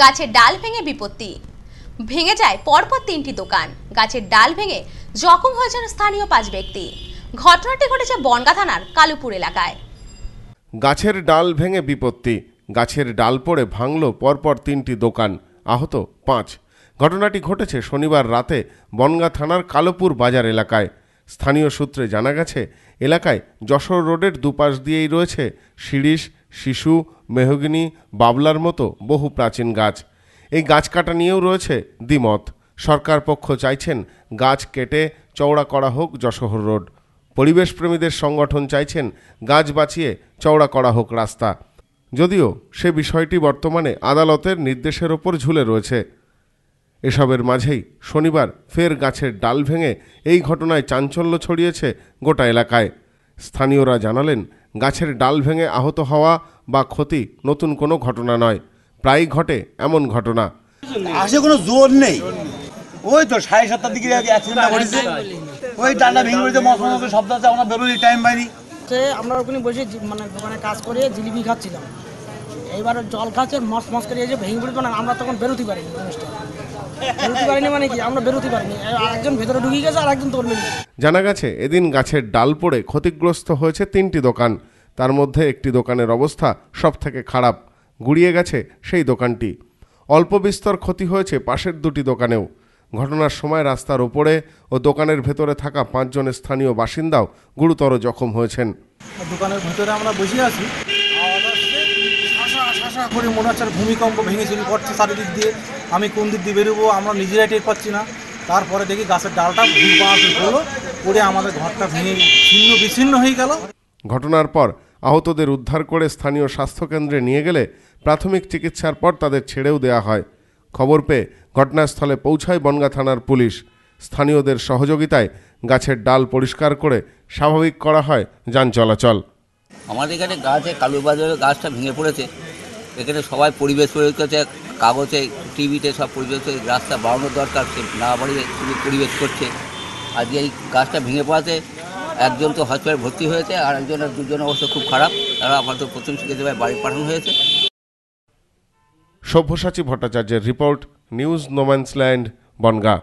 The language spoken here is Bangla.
গাছের ডাল ভেঙে বিপত্তি ভেঙে যায় পরপর তিনটি দোকান গাছের ডাল ভেঙে জখম হয়েছেন স্থানীয় পাঁচ ব্যক্তি ঘটনাটি ঘটেছে বনগা থানার কালুপুর এলাকায় গাছের ডাল ভেঙে বিপত্তি গাছের ডাল পড়ে ভাঙল পরপর তিনটি দোকান আহত পাঁচ ঘটনাটি ঘটেছে শনিবার রাতে বনগা থানার কালুপুর বাজার এলাকায় স্থানীয় সূত্রে জানা গেছে এলাকায় যশোর রোডের দুপাশ দিয়েই রয়েছে শিরিষ শিশু মেহগিনি বাবলার মতো বহু প্রাচীন গাছ এই গাছ কাটা নিয়েও রয়েছে দ্বিমত সরকার পক্ষ চাইছেন গাছ কেটে চওড়া করা হোক যশোহর রোড পরিবেশপ্রেমীদের সংগঠন চাইছেন গাছ বাঁচিয়ে চওড়া করা হোক রাস্তা যদিও সে বিষয়টি বর্তমানে আদালতের নির্দেশের ওপর ঝুলে রয়েছে এসবের মাঝেই শনিবার ফের গাছের ডাল ভেঙে এই ঘটনায় চাঞ্চল্য ছড়িয়েছে গোটা এলাকায় স্থানীয়রা জানালেন গাছের ডাল ভেঙে আহত হওয়া বা ক্ষতি নতুন কোনো ঘটনা নয় প্রায় ঘটে এমন ঘটনা আসে কোনো জোর নেই ওই তো সাড়ে সাতটার দিকে অ্যাক্সিডেন্টটা ঘটেছে ওই ডালটা ভেঙে পড়েছে মশলা মতো শব্দ আছে আমরা বেরোলি টাইম পাইনি আমরা ওখানে বসে মানে দোকানে কাজ করে জিলিপি খাচ্ছিলাম এইবার জল খাচ্ছে মস মস করে যে ভেঙে পড়বে না মানে আমরা তখন বেরোতে পারিনি জিনিসটা মানে জানা গেছে এদিন গাছের ডাল পড়ে ক্ষতিগ্রস্ত হয়েছে তিনটি দোকান তার মধ্যে একটি দোকানের অবস্থা সব থেকে খারাপ গুড়িয়ে গেছে সেই দোকানটি অল্প বিস্তর ক্ষতি হয়েছে পাশের দুটি দোকানেও ঘটনার সময় রাস্তার ওপরে ও দোকানের ভেতরে থাকা পাঁচজনের স্থানীয় বাসিন্দাও গুরুতর জখম হয়েছেন দোকানের ভেতরে আমরা বসে আছি আশা করি মনে হচ্ছে ভূমিকম্প ভেঙে চুরি করছে চারিদিক দিয়ে আমি কোন দিক দিয়ে বেরোবো আমরা নিজেরাই টের পাচ্ছি না তারপরে দেখি গাছের ডালটা পাঁচে পড়লো পরে আমাদের ঘরটা ভেঙে ছিন্ন বিচ্ছিন্ন হয়ে গেল ঘটনার পর আহতদের উদ্ধার করে স্থানীয় স্বাস্থ্যকেন্দ্রে নিয়ে গেলে প্রাথমিক চিকিৎসার পর তাদের ছেড়েও দেয়া হয় খবর পেয়ে ঘটনাস্থলে পৌঁছায় বনগা থানার পুলিশ স্থানীয়দের সহযোগিতায় গাছের ডাল পরিষ্কার করে স্বাভাবিক করা হয় যান চলাচল আমাদের এখানে গাছে কালুবাজারের গাছটা ভেঙে পড়েছে এখানে সবাই পরিবেশ করেছে কাগজে টিভিতে সব পরিবেশ করে রাস্তা বাড়ানোর দরকার সে না বাড়িয়ে পরিবেশ করছে আজ এই গাছটা ভেঙে পড়াতে একজন তো হসপিটালে ভর্তি হয়েছে আর একজন আর দুজন অবস্থা খুব খারাপ তারা আপাতত প্রথম চিকিৎসায় বাড়ি পাঠানো হয়েছে সভ্যসাচী ভট্টাচার্যের রিপোর্ট নিউজ নোম্যান্সল্যান্ড বনগাঁ